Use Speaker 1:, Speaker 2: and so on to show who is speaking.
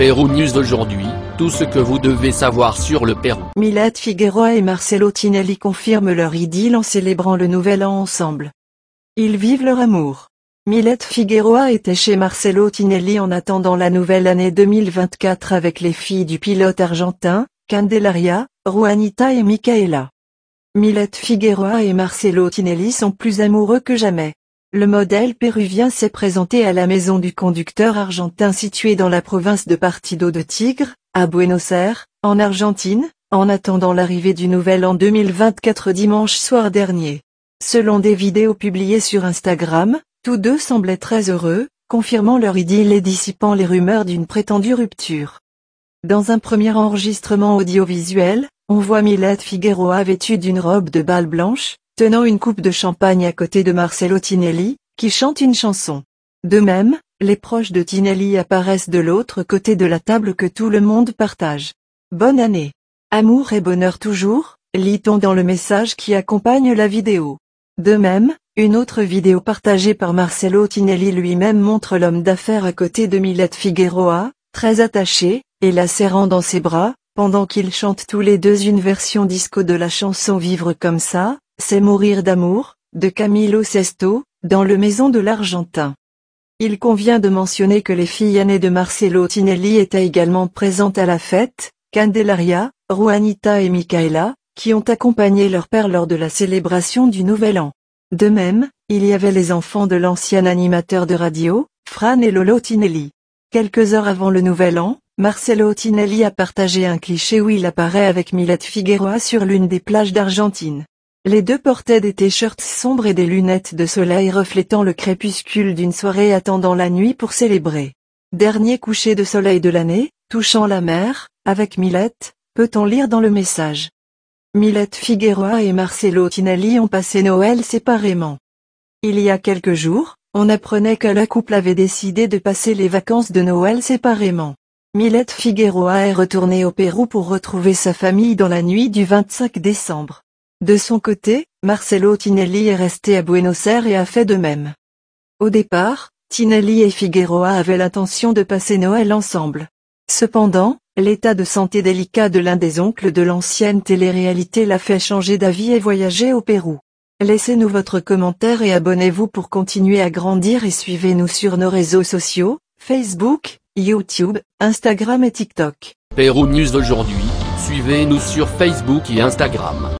Speaker 1: Pérou News d'aujourd'hui, tout ce que vous devez savoir sur le Pérou. Milette Figueroa et Marcelo Tinelli confirment leur idylle en célébrant le nouvel an ensemble. Ils vivent leur amour. Milette Figueroa était chez Marcelo Tinelli en attendant la nouvelle année 2024 avec les filles du pilote argentin, Candelaria, Juanita et Micaela. Milette Figueroa et Marcelo Tinelli sont plus amoureux que jamais. Le modèle péruvien s'est présenté à la maison du conducteur argentin situé dans la province de Partido de Tigre, à Buenos Aires, en Argentine, en attendant l'arrivée du nouvel an 2024 dimanche soir dernier. Selon des vidéos publiées sur Instagram, tous deux semblaient très heureux, confirmant leur idylle et dissipant les rumeurs d'une prétendue rupture. Dans un premier enregistrement audiovisuel, on voit Milette Figueroa vêtue d'une robe de balle blanche, tenant une coupe de champagne à côté de Marcello Tinelli, qui chante une chanson. De même, les proches de Tinelli apparaissent de l'autre côté de la table que tout le monde partage. Bonne année. Amour et bonheur toujours, lit-on dans le message qui accompagne la vidéo. De même, une autre vidéo partagée par Marcello Tinelli lui-même montre l'homme d'affaires à côté de Milette Figueroa, très attaché, et la serrant dans ses bras, pendant qu'ils chantent tous les deux une version disco de la chanson Vivre comme ça, c'est Mourir d'amour, de Camilo Sesto, dans le Maison de l'Argentin. Il convient de mentionner que les filles aînées de Marcelo Tinelli étaient également présentes à la fête, Candelaria, Juanita et Micaela, qui ont accompagné leur père lors de la célébration du Nouvel An. De même, il y avait les enfants de l'ancien animateur de radio, Fran et Lolo Tinelli. Quelques heures avant le Nouvel An, Marcelo Tinelli a partagé un cliché où il apparaît avec Milette Figueroa sur l'une des plages d'Argentine. Les deux portaient des t-shirts sombres et des lunettes de soleil reflétant le crépuscule d'une soirée attendant la nuit pour célébrer. Dernier coucher de soleil de l'année, touchant la mer, avec Millette, peut-on lire dans le message. Millette Figueroa et Marcelo Tinelli ont passé Noël séparément. Il y a quelques jours, on apprenait que le couple avait décidé de passer les vacances de Noël séparément. Millette Figueroa est retournée au Pérou pour retrouver sa famille dans la nuit du 25 décembre. De son côté, Marcelo Tinelli est resté à Buenos Aires et a fait de même. Au départ, Tinelli et Figueroa avaient l'intention de passer Noël ensemble. Cependant, l'état de santé délicat de l'un des oncles de l'ancienne télé-réalité l'a fait changer d'avis et voyager au Pérou. Laissez-nous votre commentaire et abonnez-vous pour continuer à grandir et suivez-nous sur nos réseaux sociaux, Facebook, YouTube, Instagram et TikTok. Pérou News aujourd'hui, suivez-nous sur Facebook et Instagram.